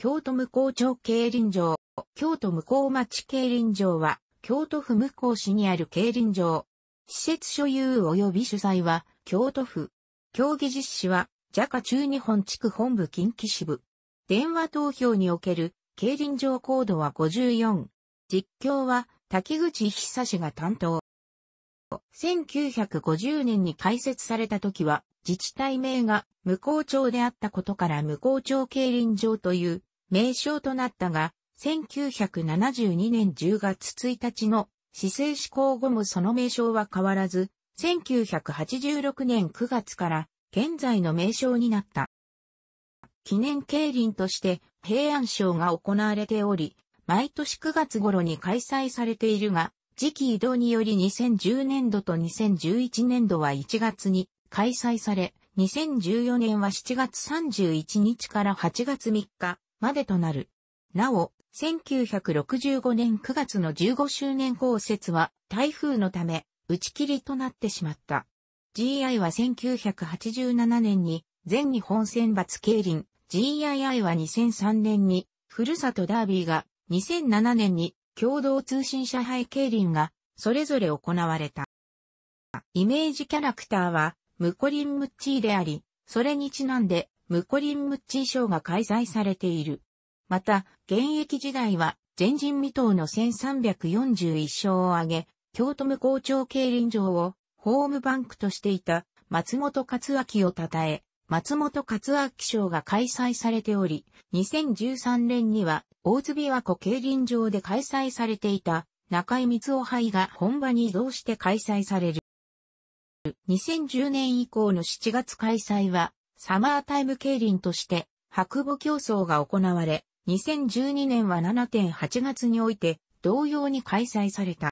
京都向こう町競輪場、京都向こう町競輪場は、京都府向こう市にある競輪場。施設所有及び主催は、京都府。競技実施は、JACA 中日本地区本部近畿支部。電話投票における、競輪場コードは54。実況は、滝口久志が担当。1950年に開設された時は、自治体名が向こう町であったことから向こう町競輪場という名称となったが、1972年10月1日の市政施行後もその名称は変わらず、1986年9月から現在の名称になった。記念競輪として平安賞が行われており、毎年9月頃に開催されているが、時期移動により2010年度と2011年度は1月に開催され、2014年は7月31日から8月3日までとなる。なお、1965年9月の15周年降雪は台風のため打ち切りとなってしまった。GI は1987年に全日本選抜競輪、GII は2003年にふるさとダービーが2007年に共同通信社杯競輪がそれぞれ行われた。イメージキャラクターはムコリンムッチーであり、それにちなんでムコリンムッチー賞が開催されている。また、現役時代は、前人未到の1341勝を挙げ、京都無校長競輪場をホームバンクとしていた松本勝明を称え、松本勝明賞が開催されており、2013年には大津琵琶湖競輪場で開催されていた中井光夫杯が本場に移動して開催される。2010年以降の7月開催はサマータイム競輪として、白母競争が行われ、2012年は7.8月において、同様に開催された。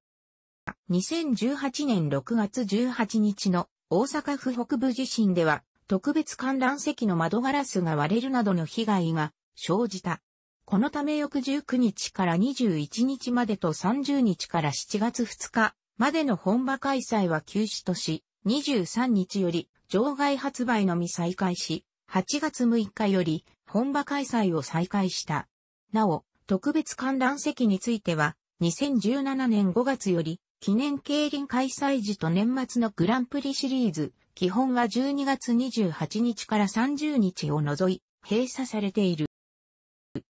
2018年6月18日の大阪府北部地震では、特別観覧席の窓ガラスが割れるなどの被害が生じた。このため翌19日から21日までと30日から7月2日までの本場開催は休止とし、23日より場外発売のみ再開し、8月6日より本場開催を再開した。なお、特別観覧席については、2017年5月より、記念競輪開催時と年末のグランプリシリーズ、基本は12月28日から30日を除い、閉鎖されている。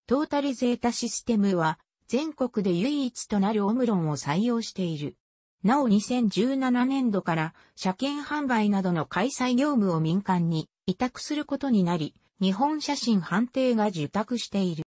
トータルゼータシステムは、全国で唯一となるオムロンを採用している。なお2017年度から車検販売などの開催業務を民間に委託することになり、日本写真判定が受託している。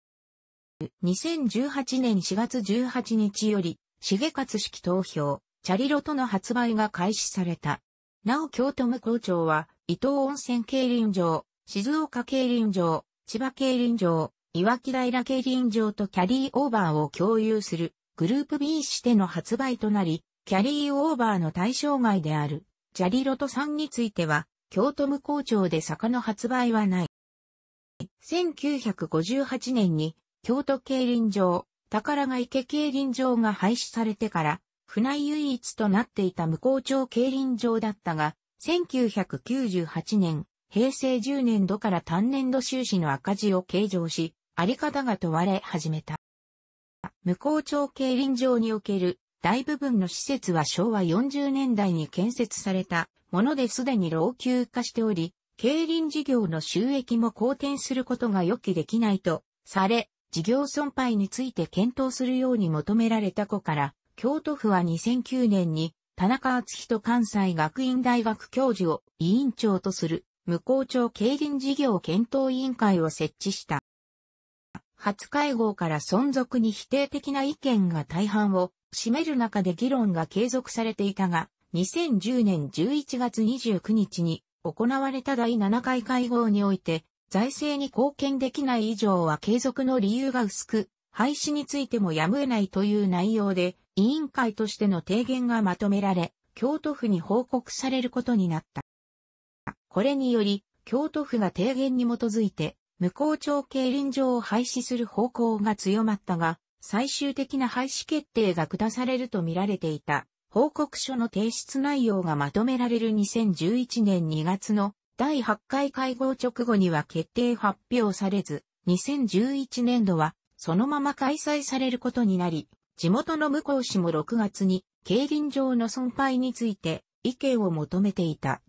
2018年4月18日より、重勝式投票、チャリロとの発売が開始された。なお京都無校長は、伊東温泉競輪場、静岡競輪場、千葉競輪場、岩木平競輪場とキャリーオーバーを共有するグループ B しての発売となり、キャリーオーバーの対象外である、ジャリロトんについては、京都無工場で坂の発売はない。1958年に、京都競輪場、宝が池競輪場が廃止されてから、船井唯一となっていた無工町競輪場だったが、1998年、平成10年度から単年度収支の赤字を計上し、あり方が問われ始めた。無工町競輪場における大部分の施設は昭和40年代に建設されたものですでに老朽化しており、競輪事業の収益も好転することが予期できないとされ、事業損廃について検討するように求められた子から、京都府は2009年に田中敦人関西学院大学教授を委員長とする無校長競輪事業検討委員会を設置した。初会合から存続に否定的な意見が大半を占める中で議論が継続されていたが、2010年11月29日に行われた第7回会合において、財政に貢献できない以上は継続の理由が薄く、廃止についてもやむを得ないという内容で、委員会としての提言がまとめられ、京都府に報告されることになった。これにより、京都府が提言に基づいて、無効町競輪場を廃止する方向が強まったが、最終的な廃止決定が下されると見られていた。報告書の提出内容がまとめられる2011年2月の第8回会合直後には決定発表されず、2011年度はそのまま開催されることになり、地元の向こう氏も6月に競輪場の損廃について意見を求めていた。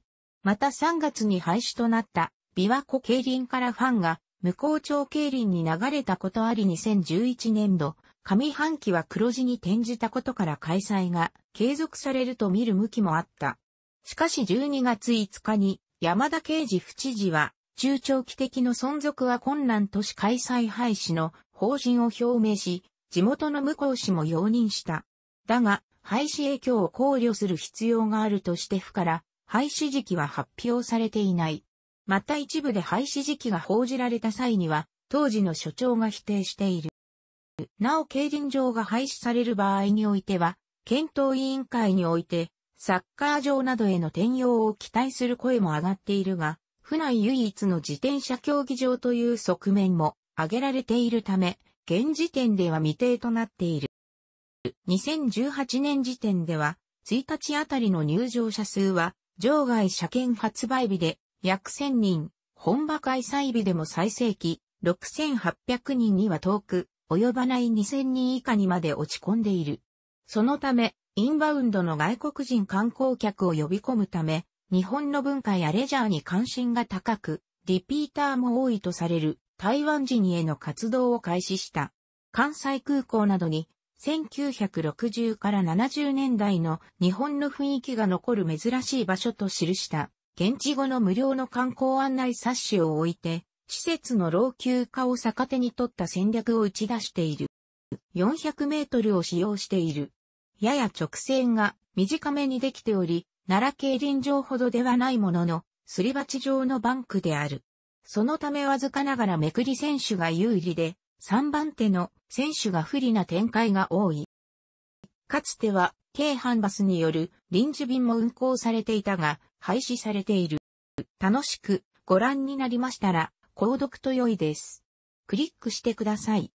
また3月に廃止となった琵琶湖競輪からファンが、向こう町競輪に流れたことあり2011年度、上半期は黒字に転じたことから開催が継続されると見る向きもあった。しかし12月5日に山田刑事府知事は中長期的の存続は困難とし開催廃止の方針を表明し、地元の向こう氏も容認した。だが、廃止影響を考慮する必要があるとして府から、廃止時期は発表されていない。また一部で廃止時期が報じられた際には、当時の所長が否定している。なお競輪場が廃止される場合においては、検討委員会において、サッカー場などへの転用を期待する声も上がっているが、府内唯一の自転車競技場という側面も挙げられているため、現時点では未定となっている。2018年時点では、1日あたりの入場者数は、場外車検発売日で約1000人、本場開催日でも最盛期、6800人には遠く、及ばない2000人以下にまで落ち込んでいる。そのため、インバウンドの外国人観光客を呼び込むため、日本の文化やレジャーに関心が高く、リピーターも多いとされる台湾人への活動を開始した。関西空港などに1960から70年代の日本の雰囲気が残る珍しい場所と記した。現地後の無料の観光案内冊子を置いて、施設の老朽化を逆手に取った戦略を打ち出している。400メートルを使用している。やや直線が短めにできており、奈良競輪場ほどではないものの、すり鉢状のバンクである。そのためわずかながらめくり選手が有利で、3番手の選手が不利な展開が多い。かつては、京阪バスによる臨時便も運行されていたが、廃止されている。楽しくご覧になりましたら、購読と良いです。クリックしてください。